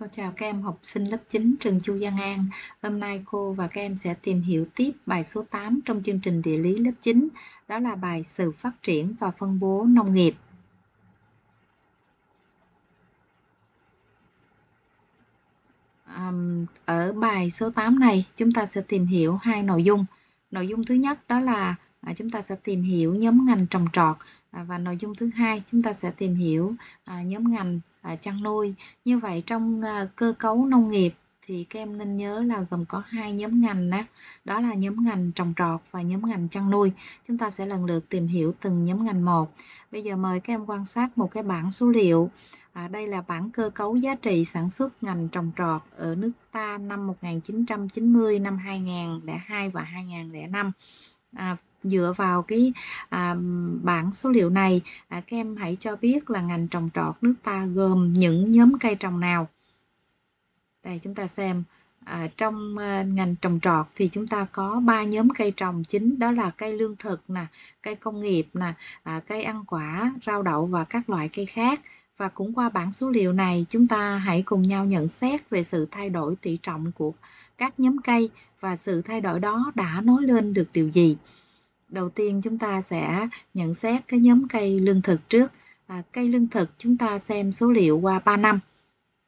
Cô chào các em học sinh lớp 9 trường Chu Giang An. Hôm nay cô và các em sẽ tìm hiểu tiếp bài số 8 trong chương trình địa lý lớp 9, đó là bài sự phát triển và phân bố nông nghiệp. ở bài số 8 này chúng ta sẽ tìm hiểu hai nội dung. Nội dung thứ nhất đó là À, chúng ta sẽ tìm hiểu nhóm ngành trồng trọt à, và nội dung thứ hai chúng ta sẽ tìm hiểu à, nhóm ngành chăn nuôi như vậy trong cơ cấu nông nghiệp thì các em nên nhớ là gồm có hai nhóm ngành đó, đó là nhóm ngành trồng trọt và nhóm ngành chăn nuôi chúng ta sẽ lần lượt tìm hiểu từng nhóm ngành một bây giờ mời các em quan sát một cái bảng số liệu à, đây là bảng cơ cấu giá trị sản xuất ngành trồng trọt ở nước ta năm 1990 năm 2002 và 2005 à, dựa vào cái à, bảng số liệu này à, các em hãy cho biết là ngành trồng trọt nước ta gồm những nhóm cây trồng nào đây chúng ta xem à, trong à, ngành trồng trọt thì chúng ta có ba nhóm cây trồng chính đó là cây lương thực nè cây công nghiệp nè à, cây ăn quả rau đậu và các loại cây khác và cũng qua bảng số liệu này chúng ta hãy cùng nhau nhận xét về sự thay đổi tỷ trọng của các nhóm cây và sự thay đổi đó đã nói lên được điều gì đầu tiên chúng ta sẽ nhận xét cái nhóm cây lương thực trước à, cây lương thực chúng ta xem số liệu qua 3 năm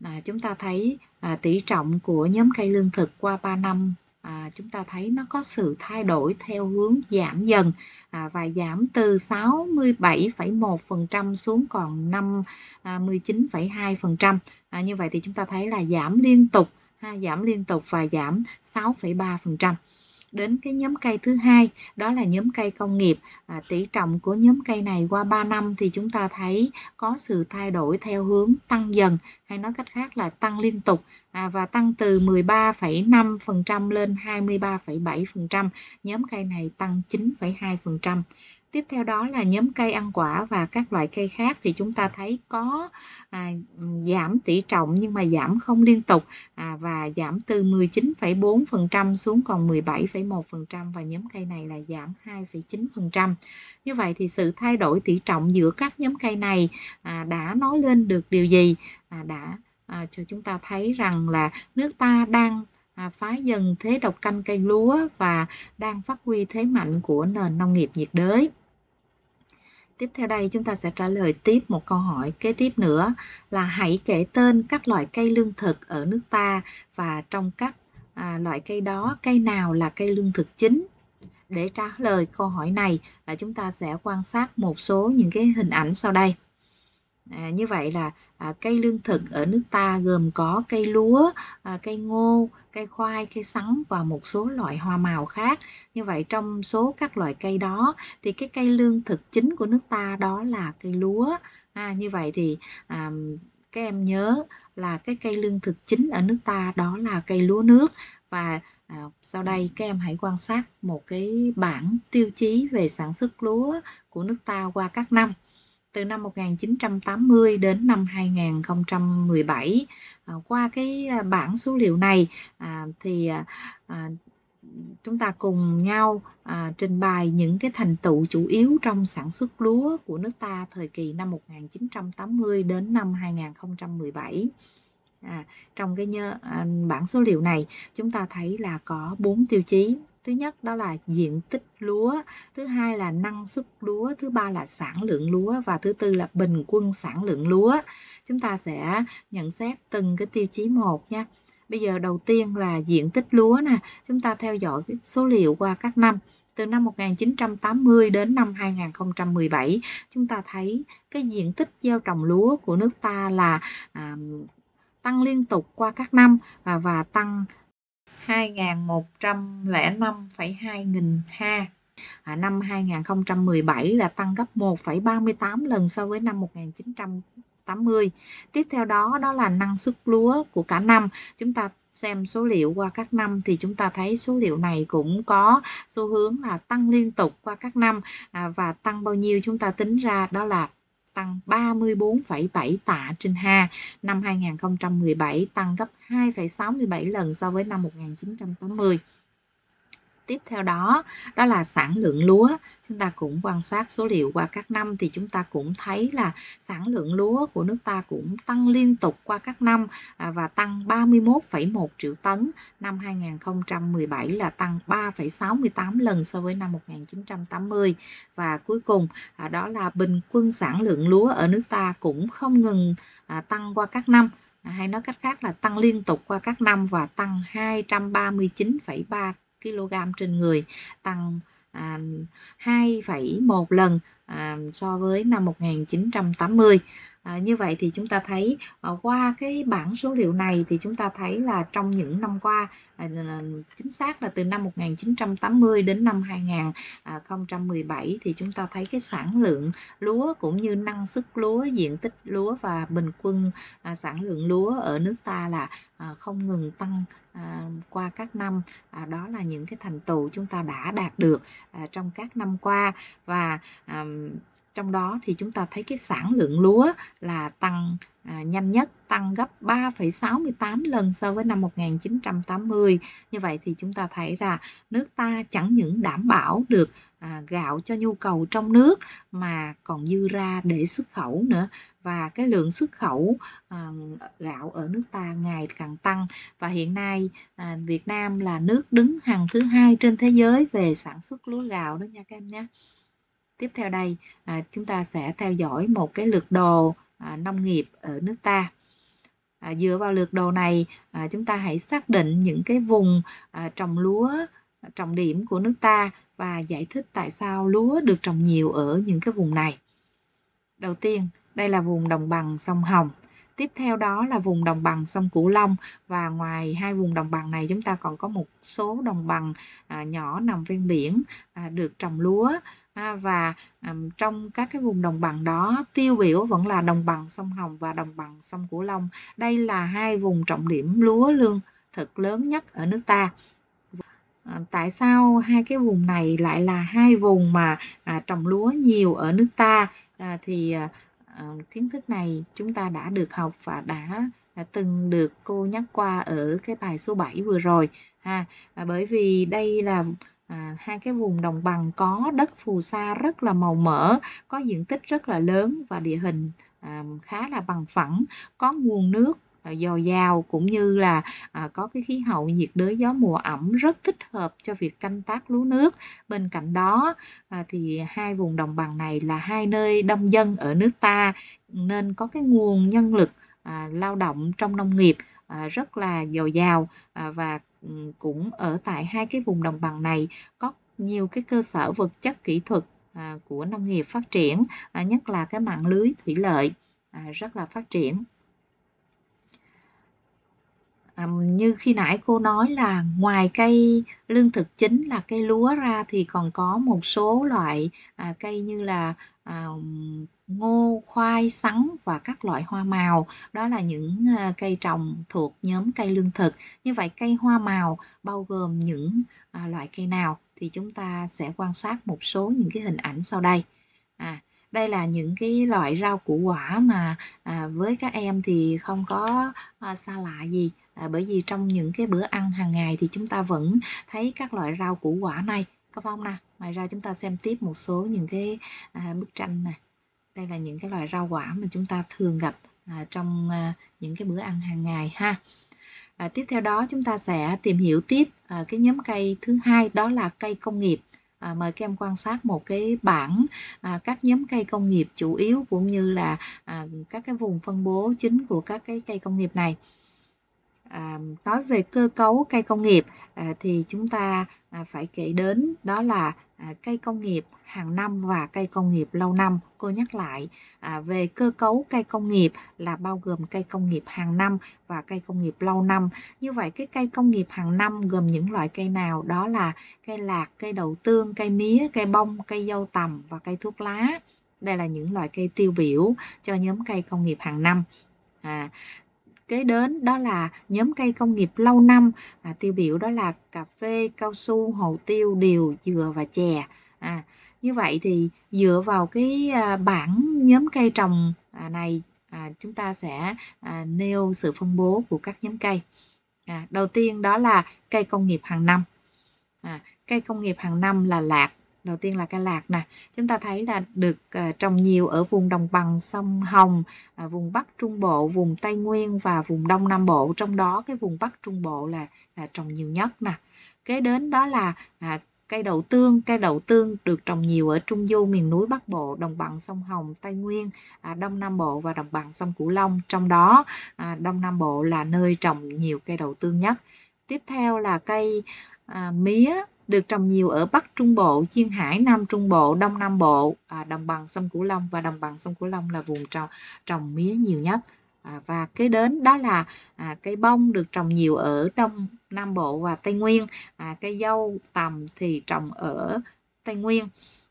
à, chúng ta thấy à, tỷ trọng của nhóm cây lương thực qua 3 năm à, chúng ta thấy nó có sự thay đổi theo hướng giảm dần à, và giảm từ 67,1% xuống còn 5 19,2%. À, à, như vậy thì chúng ta thấy là giảm liên tục ha, giảm liên tục và giảm 6,3% đến cái nhóm cây thứ hai đó là nhóm cây công nghiệp à, tỷ trọng của nhóm cây này qua 3 năm thì chúng ta thấy có sự thay đổi theo hướng tăng dần hay nói cách khác là tăng liên tục à, và tăng từ 13,5% lên 23,7% nhóm cây này tăng 9,2% tiếp theo đó là nhóm cây ăn quả và các loại cây khác thì chúng ta thấy có à, giảm tỷ trọng nhưng mà giảm không liên tục à, và giảm từ 19,4% xuống còn 17,1% và nhóm cây này là giảm 2,9%. Như vậy thì sự thay đổi tỷ trọng giữa các nhóm cây này à, đã nói lên được điều gì? À, đã à, cho chúng ta thấy rằng là nước ta đang à, phá dần thế độc canh cây lúa và đang phát huy thế mạnh của nền nông nghiệp nhiệt đới. Tiếp theo đây chúng ta sẽ trả lời tiếp một câu hỏi kế tiếp nữa là hãy kể tên các loại cây lương thực ở nước ta và trong các à, loại cây đó cây nào là cây lương thực chính để trả lời câu hỏi này là chúng ta sẽ quan sát một số những cái hình ảnh sau đây À, như vậy là à, cây lương thực ở nước ta gồm có cây lúa, à, cây ngô, cây khoai, cây sắn và một số loại hoa màu khác. Như vậy trong số các loại cây đó thì cái cây lương thực chính của nước ta đó là cây lúa. À, như vậy thì à, các em nhớ là cái cây lương thực chính ở nước ta đó là cây lúa nước và à, sau đây các em hãy quan sát một cái bảng tiêu chí về sản xuất lúa của nước ta qua các năm từ năm 1980 đến năm 2017 à, qua cái à, bảng số liệu này à, thì à, à, chúng ta cùng nhau à, trình bày những cái thành tựu chủ yếu trong sản xuất lúa của nước ta thời kỳ năm 1980 đến năm 2017. À, trong cái nhớ, à, bảng số liệu này chúng ta thấy là có 4 tiêu chí thứ nhất đó là diện tích lúa thứ hai là năng suất lúa thứ ba là sản lượng lúa và thứ tư là bình quân sản lượng lúa chúng ta sẽ nhận xét từng cái tiêu chí một nha bây giờ đầu tiên là diện tích lúa nè chúng ta theo dõi số liệu qua các năm từ năm 1980 đến năm 2017 chúng ta thấy cái diện tích gieo trồng lúa của nước ta là à, tăng liên tục qua các năm và và tăng 2.105,2 nghìn ha à, năm 2017 là tăng gấp 1,38 lần so với năm 1980 tiếp theo đó đó là năng suất lúa của cả năm chúng ta xem số liệu qua các năm thì chúng ta thấy số liệu này cũng có xu hướng là tăng liên tục qua các năm à, và tăng bao nhiêu chúng ta tính ra đó là tăng 34,7 tạ trên ha, năm 2017 tăng gấp 2,67 lần so với năm 1980 tiếp theo đó đó là sản lượng lúa chúng ta cũng quan sát số liệu qua các năm thì chúng ta cũng thấy là sản lượng lúa của nước ta cũng tăng liên tục qua các năm à, và tăng 31,1 triệu tấn năm 2017 là tăng 3,68 lần so với năm 1980 và cuối cùng à, đó là bình quân sản lượng lúa ở nước ta cũng không ngừng à, tăng qua các năm hay nói cách khác là tăng liên tục qua các năm và tăng 239,3 kg trên người, tăng 2,1 à, lần à, so với năm 1980 à, như vậy thì chúng ta thấy à, qua cái bảng số liệu này thì chúng ta thấy là trong những năm qua à, chính xác là từ năm 1980 đến năm 2017 thì chúng ta thấy cái sản lượng lúa cũng như năng suất lúa diện tích lúa và bình quân à, sản lượng lúa ở nước ta là à, không ngừng tăng À, qua các năm à, đó là những cái thành tựu chúng ta đã đạt được à, trong các năm qua và à, trong đó thì chúng ta thấy cái sản lượng lúa là tăng à, nhanh nhất, tăng gấp 3,68 lần so với năm 1980. Như vậy thì chúng ta thấy là nước ta chẳng những đảm bảo được à, gạo cho nhu cầu trong nước mà còn dư ra để xuất khẩu nữa và cái lượng xuất khẩu à, gạo ở nước ta ngày càng tăng và hiện nay à, Việt Nam là nước đứng hàng thứ hai trên thế giới về sản xuất lúa gạo đó nha các em nhé tiếp theo đây à, chúng ta sẽ theo dõi một cái lượt đồ à, nông nghiệp ở nước ta à, dựa vào lượt đồ này à, chúng ta hãy xác định những cái vùng à, trồng lúa à, trọng điểm của nước ta và giải thích tại sao lúa được trồng nhiều ở những cái vùng này đầu tiên đây là vùng đồng bằng sông hồng tiếp theo đó là vùng đồng bằng sông cửu long và ngoài hai vùng đồng bằng này chúng ta còn có một số đồng bằng à, nhỏ nằm ven biển à, được trồng lúa và trong các cái vùng đồng bằng đó tiêu biểu vẫn là đồng bằng sông Hồng và đồng bằng sông Cửu Long đây là hai vùng trọng điểm lúa lương thực lớn nhất ở nước ta à, tại sao hai cái vùng này lại là hai vùng mà à, trồng lúa nhiều ở nước ta à, thì kiến thức này chúng ta đã được học và đã từng được cô nhắc qua ở cái bài số 7 vừa rồi ha à, bởi vì đây là à, hai cái vùng đồng bằng có đất phù sa rất là màu mỡ có diện tích rất là lớn và địa hình à, khá là bằng phẳng có nguồn nước à, dồi dào cũng như là à, có cái khí hậu nhiệt đới gió mùa ẩm rất thích hợp cho việc canh tác lúa nước. Bên cạnh đó à, thì hai vùng đồng bằng này là hai nơi đông dân ở nước ta nên có cái nguồn nhân lực à, lao động trong nông nghiệp à, rất là dồi dào à, và Ừ, cũng ở tại hai cái vùng đồng bằng này có nhiều cái cơ sở vật chất kỹ thuật à, của nông nghiệp phát triển à, nhất là cái mạng lưới thủy lợi à, rất là phát triển à, như khi nãy cô nói là ngoài cây lương thực chính là cây lúa ra thì còn có một số loại à, cây như là à, ngô khoai sắn và các loại hoa màu đó là những à, cây trồng thuộc nhóm cây lương thực như vậy cây hoa màu bao gồm những à, loại cây nào thì chúng ta sẽ quan sát một số những cái hình ảnh sau đây à, đây là những cái loại rau củ quả mà à, với các em thì không có à, xa lạ gì à, bởi vì trong những cái bữa ăn hàng ngày thì chúng ta vẫn thấy các loại rau củ quả này có phải không nào ngoài ra chúng ta xem tiếp một số những cái à, bức tranh này đây là những cái loại rau quả mà chúng ta thường gặp à, trong à, những cái bữa ăn hàng ngày ha à, tiếp theo đó chúng ta sẽ tìm hiểu tiếp à, cái nhóm cây thứ hai đó là cây công nghiệp à, mời các em quan sát một cái bảng à, các nhóm cây công nghiệp chủ yếu cũng như là à, các cái vùng phân bố chính của các cái cây công nghiệp này à, nói về cơ cấu cây công nghiệp à, thì chúng ta à, phải kể đến đó là à, cây công nghiệp hàng năm và cây công nghiệp lâu năm cô nhắc lại à, về cơ cấu cây công nghiệp là bao gồm cây công nghiệp hàng năm và cây công nghiệp lâu năm như vậy cái cây công nghiệp hàng năm gồm những loại cây nào đó là cây lạc cây đậu tương cây mía cây bông cây dâu tằm và cây thuốc lá đây là những loại cây tiêu biểu cho nhóm cây công nghiệp hàng năm à, Kế đến đó là nhóm cây công nghiệp lâu năm, à, tiêu biểu đó là cà phê, cao su, hồ tiêu, điều, dừa và chè. À, như vậy thì dựa vào cái à, bảng nhóm cây trồng à, này à, chúng ta sẽ à, nêu sự phân bố của các nhóm cây. À, đầu tiên đó là cây công nghiệp hàng năm. À, cây công nghiệp hàng năm là lạc, đầu tiên là cây lạc nè chúng ta thấy là được ờ, trồng nhiều ở vùng đồng bằng sông Hồng à, vùng Bắc Trung Bộ vùng Tây Nguyên và vùng Đông Nam Bộ trong đó cái vùng Bắc Trung Bộ là, là trồng nhiều nhất nè kế đến đó là à, cây đậu tương cây đậu tương được trồng nhiều ở trung du miền núi bắc bộ đồng bằng sông hồng tây nguyên à, đông nam bộ và đồng bằng sông cửu long trong đó à, đông nam bộ là nơi trồng nhiều cây đậu tương nhất tiếp theo là cây à, mía được trồng nhiều ở Bắc Trung Bộ, Duyên Hải, Nam Trung Bộ, Đông Nam Bộ, à, đồng bằng sông Cửu Long và đồng bằng sông Cửu Long là vùng trồng trồng mía nhiều nhất. À, và kế đến đó là à, cây bông được trồng nhiều ở Đông Nam Bộ và Tây Nguyên, à, cây dâu tầm thì trồng ở Tây Nguyên.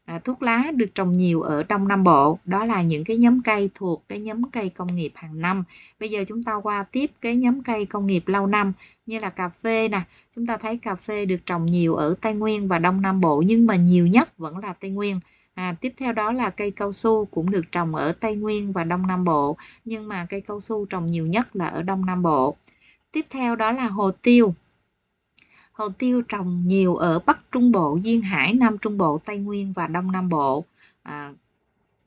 À, thuốc lá được trồng nhiều ở Đông Nam Bộ đó là những cái nhóm cây thuộc cái nhóm cây công nghiệp hàng năm bây giờ chúng ta qua tiếp cái nhóm cây công nghiệp lâu năm như là cà phê nè chúng ta thấy cà phê được trồng nhiều ở Tây Nguyên và Đông Nam Bộ nhưng mà nhiều nhất vẫn là Tây Nguyên À, tiếp theo đó là cây cao su cũng được trồng ở Tây Nguyên và Đông Nam Bộ, nhưng mà cây cao su trồng nhiều nhất là ở Đông Nam Bộ. Tiếp theo đó là hồ tiêu. Hồ tiêu trồng nhiều ở Bắc Trung Bộ, Duyên Hải, Nam Trung Bộ, Tây Nguyên và Đông Nam Bộ. À,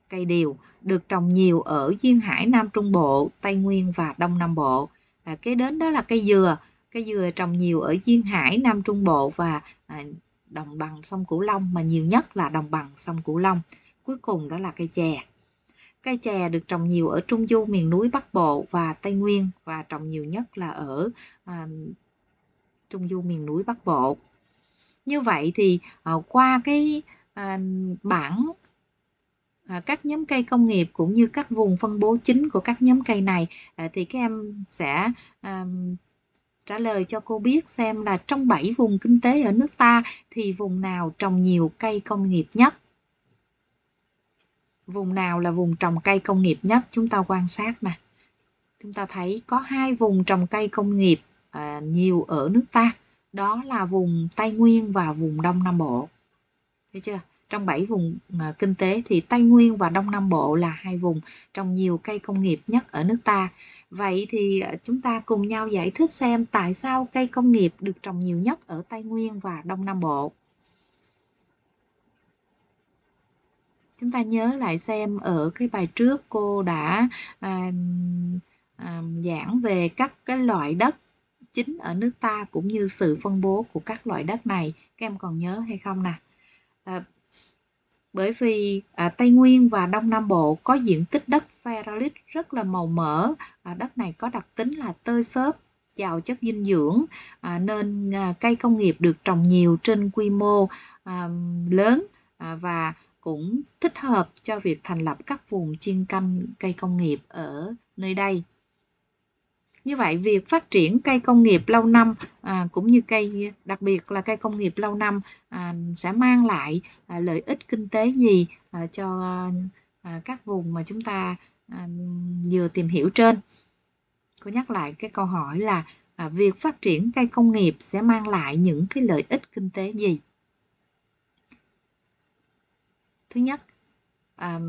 cây điều được trồng nhiều ở Duyên Hải, Nam Trung Bộ, Tây Nguyên và Đông Nam Bộ. À, kế đến đó là cây dừa. Cây dừa trồng nhiều ở Duyên Hải, Nam Trung Bộ và à, đồng bằng sông Cửu Long mà nhiều nhất là đồng bằng sông Cửu Long. Cuối cùng đó là cây chè. Cây chè được trồng nhiều ở Trung Du, miền núi Bắc Bộ và Tây Nguyên và trồng nhiều nhất là ở à, trung du miền núi bắc bộ như vậy thì à, qua cái à, bảng à, các nhóm cây công nghiệp cũng như các vùng phân bố chính của các nhóm cây này thì các em sẽ trả lời cho cô biết xem là trong 7 vùng kinh tế ở nước ta thì vùng nào trồng nhiều cây công nghiệp nhất. Vùng nào là vùng trồng cây công nghiệp nhất chúng ta quan sát nè. Chúng ta thấy có hai vùng trồng cây công nghiệp À, nhiều ở nước ta đó là vùng tây nguyên và vùng đông nam bộ thấy chưa trong bảy vùng à, kinh tế thì tây nguyên và đông nam bộ là hai vùng trồng nhiều cây công nghiệp nhất ở nước ta vậy thì à, chúng ta cùng nhau giải thích xem tại sao cây công nghiệp được trồng nhiều nhất ở tây nguyên và đông nam bộ chúng ta nhớ lại xem ở cái bài trước cô đã à, à, giảng về các cái loại đất chính ở nước ta cũng như sự phân bố của các loại đất này các em còn nhớ hay không nè à, bởi vì à, Tây Nguyên và Đông Nam Bộ có diện tích đất ferrolic rất là màu mỡ à, đất này có đặc tính là tơi xốp giàu chất dinh dưỡng à, nên à, cây công nghiệp được trồng nhiều trên quy mô à, lớn à, và cũng thích hợp cho việc thành lập các vùng chuyên canh cây công nghiệp ở nơi đây như vậy việc phát triển cây công nghiệp lâu năm à, cũng như cây đặc biệt là cây công nghiệp lâu năm à, sẽ mang lại à, lợi ích kinh tế gì à, cho à, à, các vùng mà chúng ta à, vừa tìm hiểu trên cô nhắc lại cái câu hỏi là à, việc phát triển cây công nghiệp sẽ mang lại những cái lợi ích kinh tế gì thứ nhất à,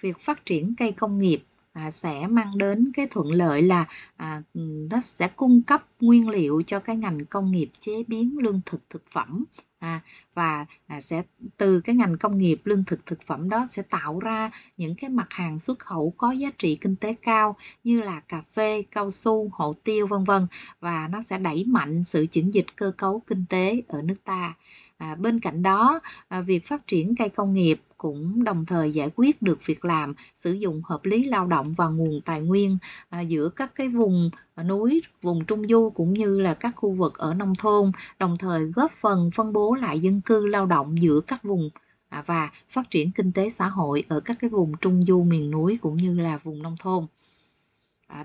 việc phát triển cây công nghiệp à, sẽ mang đến cái thuận lợi là à, ừ, nó sẽ cung cấp nguyên liệu cho cái ngành công nghiệp chế biến lương thực thực phẩm à, và à, sẽ từ cái ngành công nghiệp lương thực thực phẩm đó sẽ tạo ra những cái mặt hàng xuất khẩu có giá trị kinh tế cao như là cà phê cao su hồ tiêu vân vân và nó sẽ đẩy mạnh sự chuyển dịch cơ cấu kinh tế ở nước ta à, bên cạnh đó à, việc phát triển cây công nghiệp cũng đồng thời giải quyết được việc làm sử dụng hợp lý lao động và nguồn tài nguyên à, giữa các cái vùng à, núi vùng trung du cũng như là các khu vực ở nông thôn đồng thời góp phần phân bố lại dân cư lao động giữa các vùng à, và phát triển kinh tế xã hội ở các cái vùng trung du miền núi cũng như là vùng nông thôn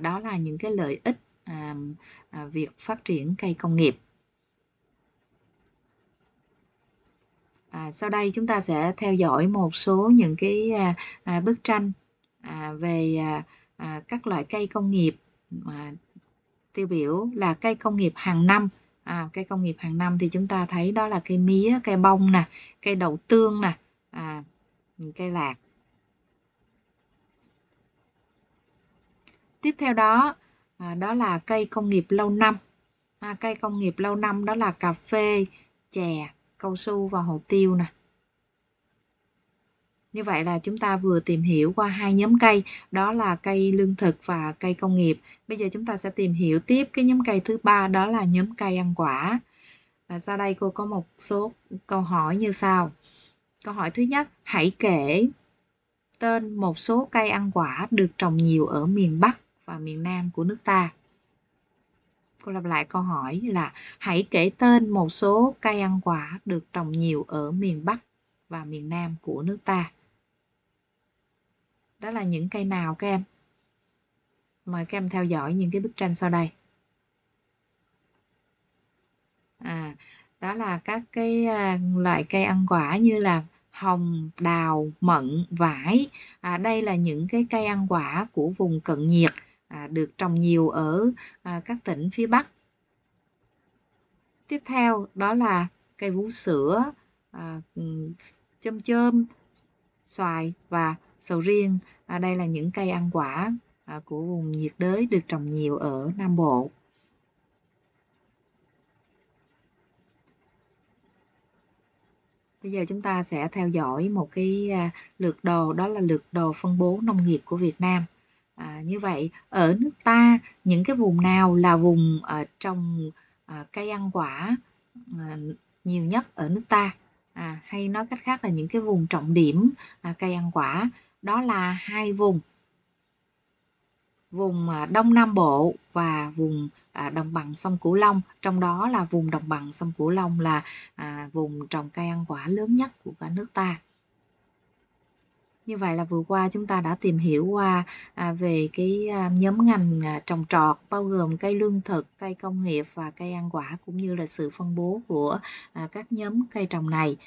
đó là những cái lợi ích việc phát triển cây công nghiệp sau đây chúng ta sẽ theo dõi một số những cái à, à, bức tranh à, về à, à, các loại cây công nghiệp à, tiêu biểu là cây công nghiệp hàng năm à, cây công nghiệp hàng năm thì chúng ta thấy đó là cây mía cây bông nè cây đậu tương nè à, cây lạc tiếp theo đó à, đó là cây công nghiệp lâu năm à, cây công nghiệp lâu năm đó là cà phê chè cao su và hồ tiêu nè như vậy là chúng ta vừa tìm hiểu qua hai nhóm cây đó là cây lương thực và cây công nghiệp bây giờ chúng ta sẽ tìm hiểu tiếp cái nhóm cây thứ ba đó là nhóm cây ăn quả và sau đây cô có một số câu hỏi như sau câu hỏi thứ nhất hãy kể tên một số cây ăn quả được trồng nhiều ở miền bắc và miền nam của nước ta cô lặp lại câu hỏi là hãy kể tên một số cây ăn quả được trồng nhiều ở miền Bắc và miền Nam của nước ta. Đó là những cây nào các em? Mời các em theo dõi những cái bức tranh sau đây. À, đó là các cái à, loại cây ăn quả như là hồng, đào, mận, vải. À, đây là những cái cây ăn quả của vùng cận nhiệt à, được trồng nhiều ở à, các tỉnh phía Bắc. Tiếp theo đó là cây vú sữa, à, chôm chôm, xoài và sầu riêng. À, đây là những cây ăn quả à, của vùng nhiệt đới được trồng nhiều ở Nam Bộ. Bây giờ chúng ta sẽ theo dõi một cái à, lượt đồ đó là lượt đồ phân bố nông nghiệp của Việt Nam à, như vậy ở nước ta những cái vùng nào là vùng à, trồng à, cây ăn quả à, nhiều nhất ở nước ta à, hay nói cách khác là những cái vùng trọng điểm à, cây ăn quả đó là hai vùng vùng Đông Nam Bộ và vùng à, đồng bằng sông Cửu Long, trong đó là vùng đồng bằng sông Cửu Long là à, vùng trồng cây ăn quả lớn nhất của cả nước ta. Như vậy là vừa qua chúng ta đã tìm hiểu qua à, về cái à, nhóm ngành à, trồng trọt bao gồm cây lương thực, cây công nghiệp và cây ăn quả cũng như là sự phân bố của các nhóm cây trồng này.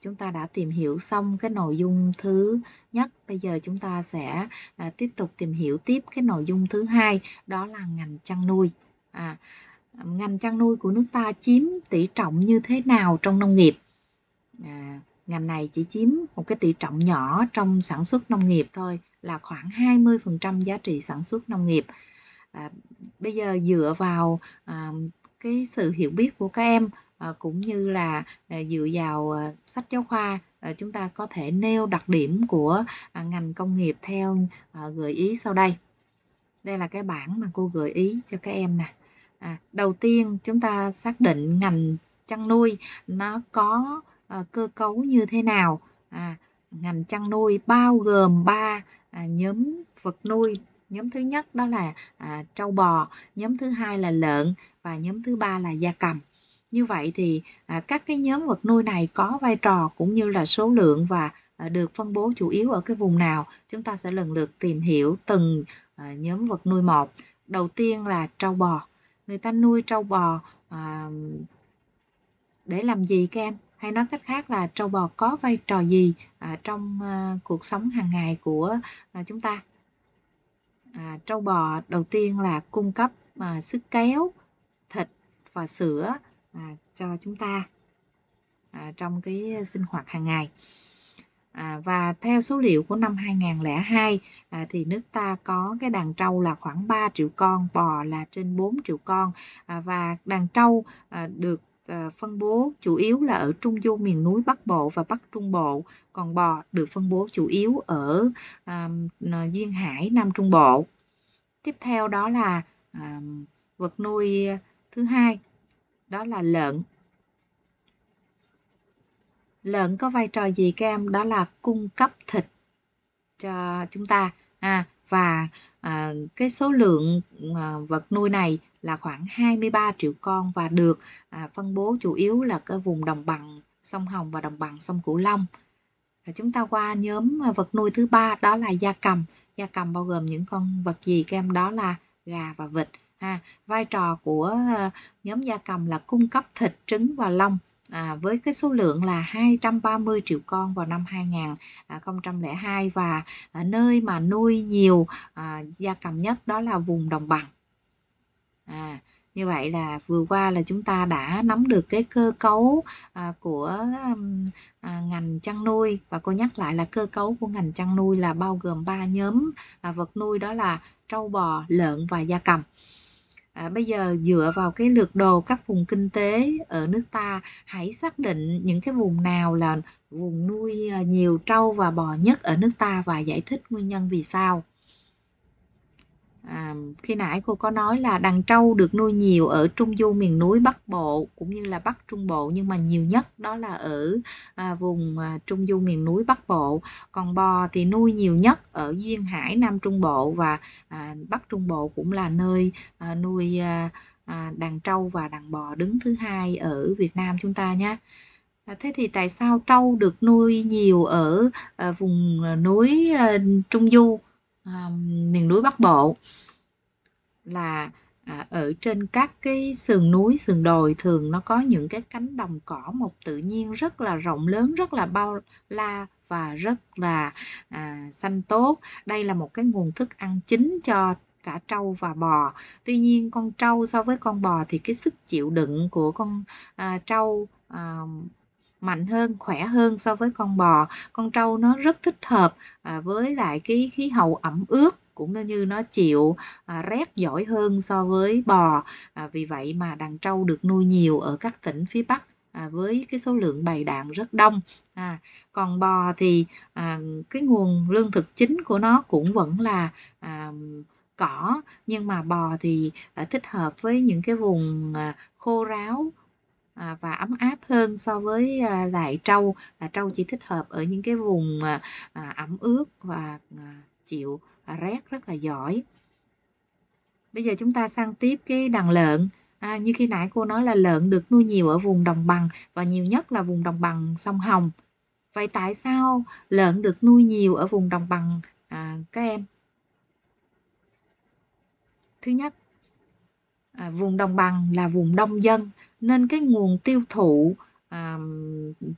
Chúng ta đã tìm hiểu xong cái nội dung thứ nhất. Bây giờ chúng ta sẽ tiếp tục tìm hiểu tiếp cái nội dung thứ hai đó là ngành chăn nuôi. À, ngành chăn nuôi của nước ta chiếm tỷ trọng như thế nào trong nông nghiệp? À, ngành này chỉ chiếm một cái tỷ trọng nhỏ trong sản xuất nông nghiệp thôi là khoảng 20% giá trị sản xuất nông nghiệp. À, bây giờ dựa vào à, cái sự hiểu biết của các em à, cũng như là à, dựa vào à, sách giáo khoa à, chúng ta có thể nêu đặc điểm của à, ngành công nghiệp theo à, gợi ý sau đây. Đây là cái bảng mà cô gợi ý cho các em nè. À, đầu tiên chúng ta xác định ngành chăn nuôi nó có Ờ, cơ cấu như thế nào à, ngành chăn nuôi bao gồm ba à, nhóm vật nuôi nhóm thứ nhất đó là à, trâu bò nhóm thứ hai là lợn và nhóm thứ ba là gia cầm như vậy thì à, các cái nhóm vật nuôi này có vai trò cũng như là số lượng và à, được phân bố chủ yếu ở cái vùng nào chúng ta sẽ lần lượt tìm hiểu từng à, nhóm vật nuôi một đầu tiên là trâu bò người ta nuôi trâu bò à, để làm gì các em hay nói cách khác là trâu bò có vai trò gì à, trong à, cuộc sống hàng ngày của à, chúng ta à, trâu bò đầu tiên là cung cấp à, sức kéo thịt và sữa à, cho chúng ta à, trong cái sinh hoạt hàng ngày À, và theo số liệu của năm 2002 à, thì nước ta có cái đàn trâu là khoảng 3 triệu con, bò là trên 4 triệu con à, và đàn trâu à, được phân bố chủ yếu là ở trung du miền núi Bắc Bộ và Bắc Trung Bộ, còn bò được phân bố chủ yếu ở à, duyên hải Nam Trung Bộ. Tiếp theo đó là à, vật nuôi thứ hai đó là lợn. Lợn có vai trò gì các em? Đó là cung cấp thịt cho chúng ta. À, và à, cái số lượng à, vật nuôi này là khoảng 23 triệu con và được à, phân bố chủ yếu là cái vùng đồng bằng sông Hồng và đồng bằng sông Cửu Long. Và chúng ta qua nhóm à, vật nuôi thứ ba đó là gia cầm. Gia cầm bao gồm những con vật gì các em đó là gà và vịt. Ha, vai trò của à, nhóm gia cầm là cung cấp thịt, trứng và lông à, với cái số lượng là 230 triệu con vào năm 2002 và à, nơi mà nuôi nhiều à, gia cầm nhất đó là vùng đồng bằng. À, như vậy là vừa qua là chúng ta đã nắm được cái cơ cấu à, của à, ngành chăn nuôi và cô nhắc lại là cơ cấu của ngành chăn nuôi là bao gồm ba nhóm à, vật nuôi đó là trâu bò lợn và gia cầm à, bây giờ dựa vào cái lược đồ các vùng kinh tế ở nước ta hãy xác định những cái vùng nào là vùng nuôi à, nhiều trâu và bò nhất ở nước ta và giải thích nguyên nhân vì sao à, khi nãy cô có nói là đàn trâu được nuôi nhiều ở trung du miền núi bắc bộ cũng như là bắc trung bộ nhưng mà nhiều nhất đó là ở à, vùng à, trung du miền núi bắc bộ còn bò thì nuôi nhiều nhất ở duyên hải nam trung bộ và à, bắc trung bộ cũng là nơi à, nuôi à, à, đàn trâu và đàn bò đứng thứ hai ở việt nam chúng ta nhé À, thế thì tại sao trâu được nuôi nhiều ở à, vùng à, núi à, Trung Du miền núi Bắc Bộ là à, ở trên các cái sườn núi sườn đồi thường nó có những cái cánh đồng cỏ mọc tự nhiên rất là rộng lớn rất là bao la và rất là à, xanh tốt đây là một cái nguồn thức ăn chính cho cả trâu và bò tuy nhiên con trâu so với con bò thì cái sức chịu đựng của con à, trâu à, mạnh hơn khỏe hơn so với con bò con trâu nó rất thích hợp à, với lại cái khí hậu ẩm ướt cũng như nó chịu à, rét giỏi hơn so với bò à, vì vậy mà đàn trâu được nuôi nhiều ở các tỉnh phía bắc với cái số lượng bầy đàn rất đông à, còn bò thì à, cái nguồn lương thực chính của nó cũng vẫn là à, cỏ nhưng mà bò thì à, thích hợp với những cái vùng à, khô ráo À, và ấm áp hơn so với à, lại trâu là trâu chỉ thích hợp ở những cái vùng à, à, ẩm ướt và chịu rét rất là giỏi bây giờ chúng ta sang tiếp cái đàn lợn à, như khi nãy cô nói là lợn được nuôi nhiều ở vùng đồng bằng và nhiều nhất là vùng đồng bằng sông Hồng vậy tại sao lợn được nuôi nhiều ở vùng đồng bằng à, các em thứ nhất à, vùng đồng bằng là vùng đông dân nên cái nguồn tiêu thụ à,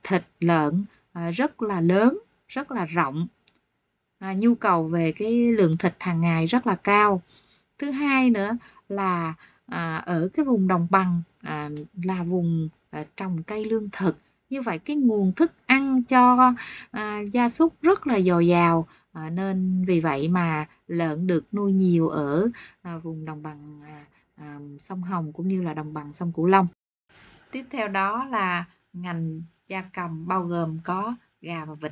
thịt lợn à, rất là lớn rất là rộng à, nhu cầu về cái lượng thịt hàng ngày rất là cao thứ hai nữa là à, ở cái vùng đồng bằng à, là vùng à, trồng cây lương thực như vậy cái nguồn thức ăn cho à, gia súc rất là dồi dào à, nên vì vậy mà lợn được nuôi nhiều ở à, vùng đồng bằng à, à, sông Hồng cũng như là đồng bằng sông Cửu Long. Tiếp theo đó là ngành gia cầm bao gồm có gà và vịt.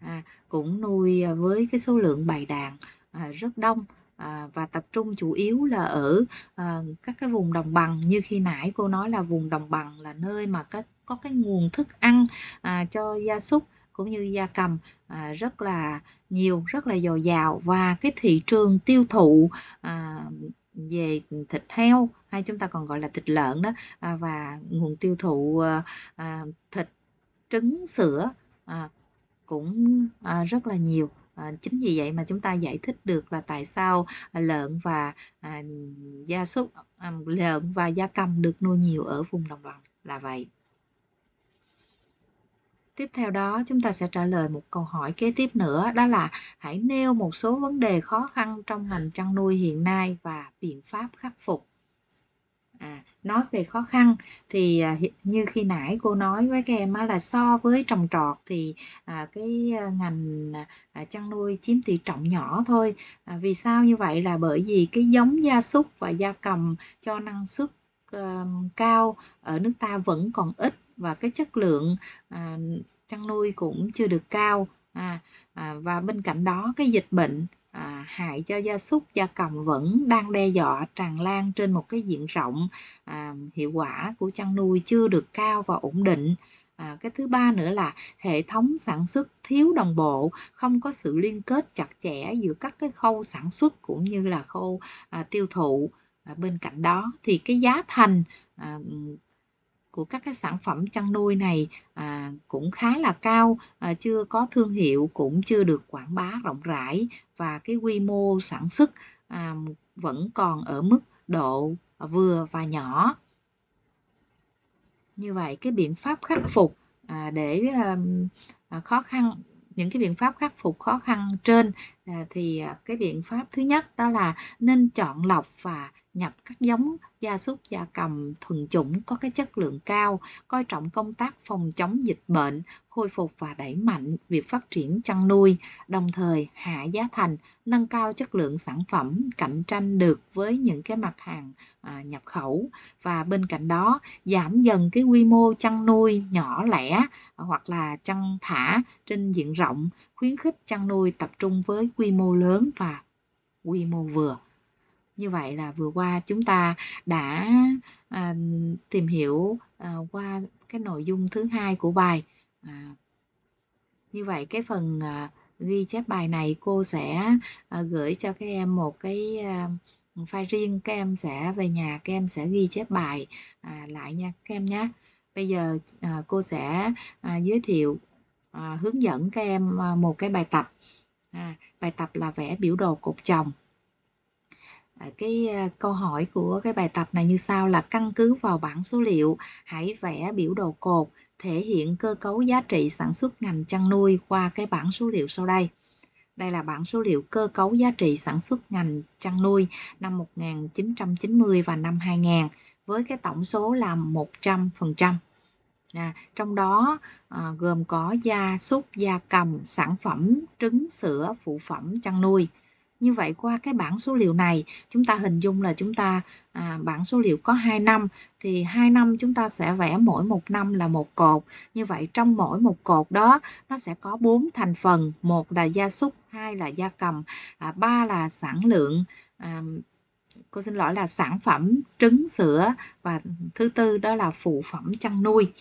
À, cũng nuôi với cái số lượng bầy đàn à, rất đông à, và tập trung chủ yếu là ở à, các cái vùng đồng bằng như khi nãy cô nói là vùng đồng bằng là nơi mà các có cái nguồn thức ăn à, cho gia súc cũng như gia cầm à, rất là nhiều rất là dồi dào và cái thị trường tiêu thụ à, về thịt heo hay chúng ta còn gọi là thịt lợn đó à, và nguồn tiêu thụ ờ, à, thịt trứng sữa à, cũng rất là nhiều chính vì vậy mà chúng ta giải thích được là tại sao lợn và gia súc lợn và gia cầm được nuôi nhiều ở vùng đồng bằng là vậy tiếp theo đó chúng ta sẽ trả lời một câu hỏi kế tiếp nữa đó là hãy nêu một số vấn đề khó khăn trong ngành chăn nuôi hiện nay và biện pháp khắc phục à, nói về khó khăn thì à, như khi nãy cô nói với các em là so với trồng trọt thì à, cái à, ngành chăn nuôi chiếm tỷ trọng nhỏ thôi vì sao như vậy là bởi vì cái giống gia súc và gia cầm cho năng suất cao ở nước ta vẫn còn ít và cái chất lượng à, chăn nuôi cũng chưa được cao à, à, và bên cạnh đó cái dịch bệnh à, hại cho gia súc gia cầm vẫn đang đe dọa tràn lan trên một cái diện rộng à, hiệu quả của chăn nuôi chưa được cao và ổn định à, cái thứ ba nữa là hệ thống sản xuất thiếu đồng bộ không có sự liên kết chặt chẽ giữa các cái khâu sản xuất cũng như là khâu à, tiêu thụ à, bên cạnh đó thì cái giá thành à, của các cái sản phẩm chăn nuôi này à, cũng khá là cao à, chưa có thương hiệu cũng chưa được quảng bá rộng rãi và cái quy mô sản xuất à, vẫn còn ở mức độ vừa và nhỏ như vậy cái biện pháp khắc phục à, để à, khó khăn những cái biện pháp khắc phục khó khăn trên à, thì à, cái biện pháp thứ nhất đó là nên chọn lọc và nhập các giống gia súc gia cầm thuần chủng có cái chất lượng cao, coi trọng công tác phòng chống dịch bệnh, khôi phục và đẩy mạnh việc phát triển chăn nuôi, đồng thời hạ giá thành, nâng cao chất lượng sản phẩm, cạnh tranh được với những cái mặt hàng à, nhập khẩu và bên cạnh đó giảm dần cái quy mô chăn nuôi nhỏ lẻ hoặc là chăn thả trên diện rộng, khuyến khích chăn nuôi tập trung với quy mô lớn và quy mô vừa như vậy là vừa qua chúng ta đã à, tìm hiểu à, qua cái nội dung thứ hai của bài à, như vậy cái phần à, ghi chép bài này cô sẽ à, gửi cho các em một cái à, file riêng các em sẽ về nhà các em sẽ ghi chép bài à, lại nha các em nhé bây giờ à, cô sẽ à, giới thiệu à, hướng dẫn các em à, một cái bài tập à, bài tập là vẽ biểu đồ cột chồng À, cái à, câu hỏi của cái bài tập này như sau là căn cứ vào bảng số liệu hãy vẽ biểu đồ cột thể hiện cơ cấu giá trị sản xuất ngành chăn nuôi qua cái bảng số liệu sau đây đây là bảng số liệu cơ cấu giá trị sản xuất ngành chăn nuôi năm 1990 và năm 2000 với cái tổng số là 100%. À, trong đó à, gồm có gia súc, gia cầm, sản phẩm, trứng, sữa, phụ phẩm, chăn nuôi – như vậy qua cái bảng số liệu này chúng ta hình dung là chúng ta à, bảng số liệu có 2 năm thì 2 năm chúng ta sẽ vẽ mỗi một năm là một cột. Như vậy trong mỗi một cột đó nó sẽ có 4 thành phần, một là gia súc, hai là gia cầm, à, ba là sản lượng à, cô xin lỗi là sản phẩm trứng sữa và thứ tư đó là phụ phẩm chăn nuôi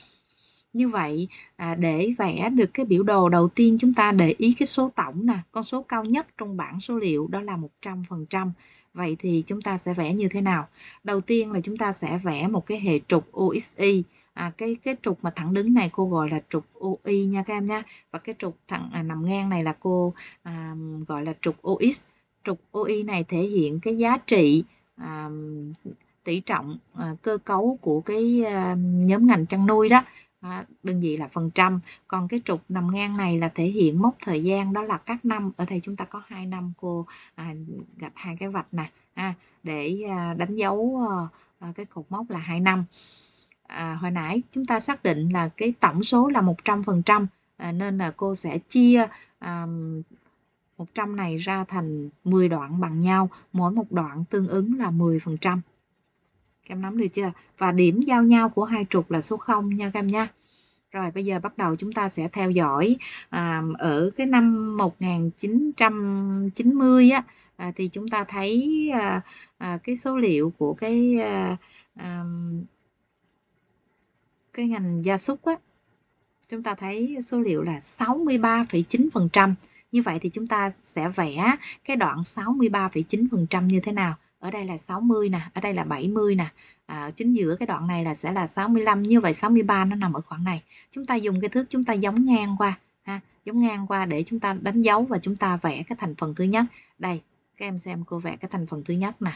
như vậy à, để vẽ được cái biểu đồ đầu tiên chúng ta để ý cái số tổng nè con số cao nhất trong bảng số liệu đó là 100% vậy thì chúng ta sẽ vẽ như thế nào đầu tiên là chúng ta sẽ vẽ một cái hệ trục OXY à, cái cái trục mà thẳng đứng này cô gọi là trục OY nha các em nha và cái trục thẳng à, nằm ngang này là cô à, gọi là trục OX trục OY này thể hiện cái giá trị à, tỷ trọng à, cơ cấu của cái à, nhóm ngành chăn nuôi đó à, đơn vị là phần trăm còn cái trục nằm ngang này là thể hiện mốc thời gian đó là các năm ở đây chúng ta có hai năm cô à, gặp hai cái vạch nè à, để à, đánh dấu ờ, à, cái cột mốc là hai năm à, hồi nãy chúng ta xác định là cái tổng số là 100 phần trăm à, nên là cô sẽ chia à, 100 này ra thành 10 đoạn bằng nhau mỗi một đoạn tương ứng là 10 phần trăm các em nắm được chưa và điểm giao nhau của hai trục là số 0 nha các em nha rồi bây giờ bắt đầu chúng ta sẽ theo dõi à, ở cái năm 1990 á à, thì chúng ta thấy à, à, cái số liệu của cái à, à, cái ngành gia súc á chúng ta thấy số liệu là 63,9%. Như vậy thì chúng ta sẽ vẽ cái đoạn 63,9% như thế nào? ở đây là 60 nè ở đây là 70 nè à, chính giữa cái đoạn này là sẽ là 65 như vậy 63 nó nằm ở khoảng này chúng ta dùng cái thước chúng ta giống ngang qua ha giống ngang qua để chúng ta đánh dấu và chúng ta vẽ cái thành phần thứ nhất đây các em xem cô vẽ cái thành phần thứ nhất nè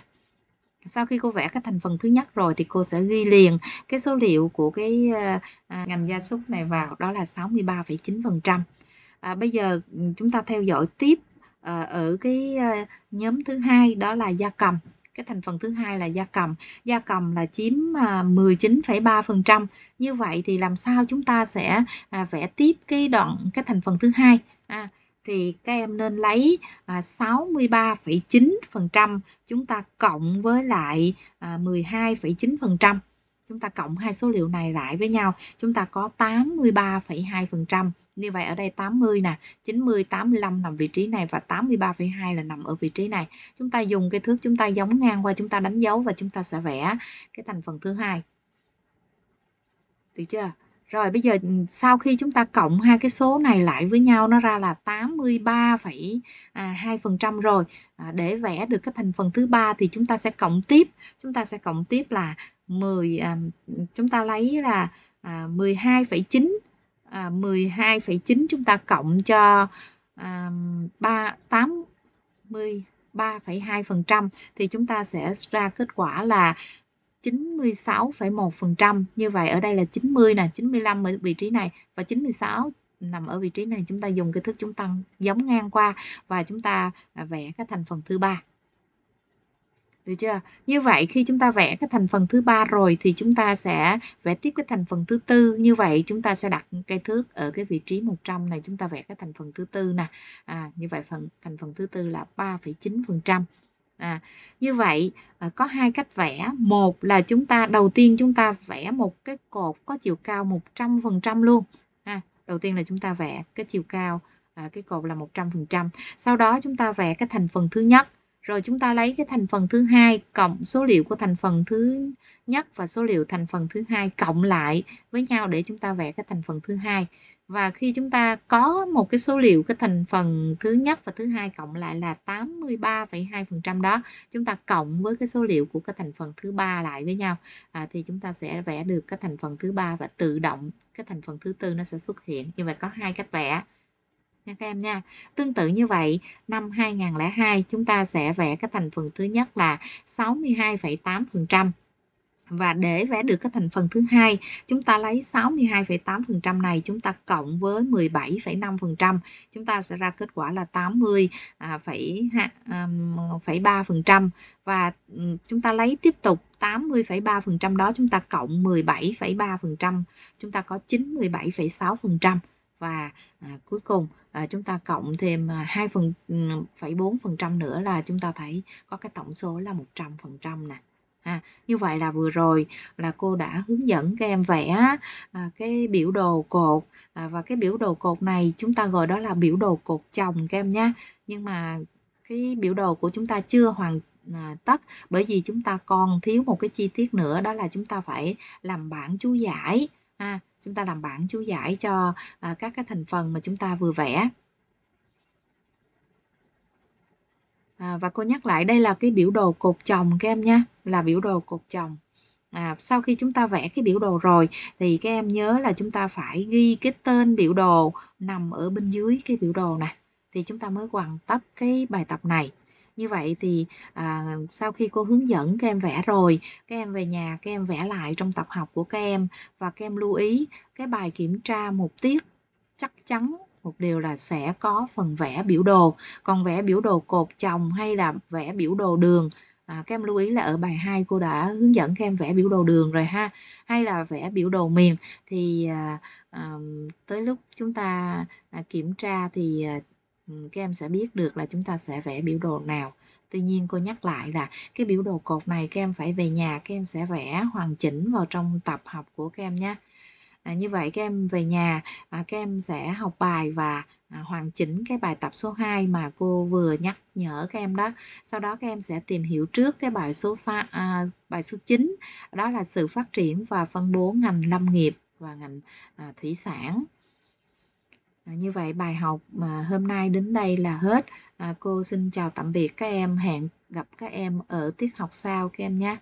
sau khi cô vẽ cái thành phần thứ nhất rồi thì cô sẽ ghi liền cái số liệu của cái ờ, à, ngành gia súc này vào đó là 63,9%. À, bây giờ ừ, chúng ta theo dõi tiếp ờ, ở cái ờ, nhóm thứ hai đó là gia cầm cái thành phần thứ hai là da cầm da cầm là chiếm 19,3% à, như vậy thì làm sao chúng ta sẽ à, vẽ tiếp cái đoạn cái thành phần thứ hai à, thì các em nên lấy 63,9% à, chúng ta cộng với lại 12,9% chúng ta cộng hai số liệu này lại với nhau chúng ta có 83,2% như vậy ở đây 80 nè, 90, 85 nằm vị trí này và 83,2 là nằm ở vị trí này. Chúng ta dùng cái thước chúng ta giống ngang qua chúng ta đánh dấu và chúng ta sẽ vẽ cái thành phần thứ hai. Được chưa? Rồi bây giờ ừ, sau khi chúng ta cộng hai cái số này lại với nhau nó ra là 83,2% rồi. À, để vẽ được cái thành phần thứ ba thì chúng ta sẽ cộng tiếp, chúng ta sẽ cộng tiếp là 10 à, chúng ta lấy là à, 12,9 à, 12,9 chúng ta cộng cho à, 3 thì chúng ta sẽ ra kết quả là 96,1%. Như vậy ở đây là 90 nè, 95 ở vị trí này và 96 nằm ở vị trí này chúng ta dùng cái thước chúng ta giống ngang qua và chúng ta vẽ cái thành phần thứ ba được chưa như vậy khi chúng ta vẽ cái thành phần thứ ba rồi thì chúng ta sẽ vẽ tiếp cái thành phần thứ tư như vậy chúng ta sẽ đặt cây thước ở cái vị trí 100 này chúng ta vẽ cái thành phần thứ tư nè à, như vậy phần thành phần thứ tư là 3,9 phần trăm À, như vậy à, có hai cách vẽ một là chúng ta đầu tiên chúng ta vẽ một cái cột có chiều cao 100 phần trăm luôn à, đầu tiên là chúng ta vẽ cái chiều cao à, cái cột là 100 phần trăm sau đó chúng ta vẽ cái thành phần thứ nhất rồi chúng ta lấy cái thành phần thứ hai cộng số liệu của thành phần thứ nhất và số liệu thành phần thứ hai cộng lại với nhau để chúng ta vẽ cái thành phần thứ hai. Và khi chúng ta có một cái số liệu cái thành phần thứ nhất và thứ hai cộng lại là 83,2% đó, chúng ta cộng với cái số liệu của cái thành phần thứ ba lại với nhau à, thì chúng ta sẽ vẽ được cái thành phần thứ ba và tự động cái thành phần thứ tư nó sẽ xuất hiện. Như vậy có hai cách vẽ nha các em nha. Tương tự như vậy, năm 2002 chúng ta sẽ vẽ cái thành phần thứ nhất là 62,8% và để vẽ được cái thành phần thứ hai chúng ta lấy 62,8% này chúng ta cộng với 17,5% chúng ta sẽ ra kết quả là 80,3% à, à, và ừ, chúng ta lấy tiếp tục 80,3% đó chúng ta cộng 17,3% chúng ta có 97,6% và à, cuối cùng à, chúng ta cộng thêm à, hai phần ừ, phẩy phần trăm nữa là chúng ta thấy có cái tổng số là 100 phần trăm nè À, như vậy là vừa rồi là cô đã hướng dẫn các em vẽ à, cái biểu đồ cột à, và cái biểu đồ cột này chúng ta gọi đó là biểu đồ cột chồng các em nhé nhưng mà cái biểu đồ của chúng ta chưa hoàn à, tất bởi vì chúng ta còn thiếu một cái chi tiết nữa đó là chúng ta phải làm bảng chú giải à, chúng ta làm bảng chú giải cho à, các cái thành phần mà chúng ta vừa vẽ à, và cô nhắc lại đây là cái biểu đồ cột chồng các em nha là biểu đồ cột chồng À, sau khi chúng ta vẽ cái biểu đồ rồi thì các em nhớ là chúng ta phải ghi cái tên biểu đồ nằm ở bên dưới cái biểu đồ này thì chúng ta mới hoàn tất cái bài tập này như vậy thì à, sau khi cô hướng dẫn các em vẽ rồi các em về nhà các em vẽ lại trong tập học của các em và các em lưu ý cái bài kiểm tra một tiết chắc chắn một điều là sẽ có phần vẽ biểu đồ còn vẽ biểu đồ cột chồng hay là vẽ biểu đồ đường à, các em lưu ý là ở bài 2 cô đã hướng dẫn các em vẽ biểu đồ đường rồi ha hay là vẽ biểu đồ miền thì à, à, tới lúc chúng ta à, kiểm tra thì à, Ừ, các em sẽ biết được là chúng ta sẽ vẽ biểu đồ nào tuy nhiên cô nhắc lại là cái biểu đồ cột này các em phải về nhà các em sẽ vẽ hoàn chỉnh vào trong tập học của các em nhé à, như vậy các em về nhà à, các em sẽ học bài và à, hoàn chỉnh cái bài tập số 2 mà cô vừa nhắc nhở các em đó sau đó các em sẽ tìm hiểu trước cái bài số xa, à, bài số 9 đó là sự phát triển và phân bố ngành lâm nghiệp và ngành à, thủy sản À, như vậy bài học mà hôm nay đến đây là hết. À, cô xin chào tạm biệt các em, hẹn gặp các em ở tiết học sau các em nhé.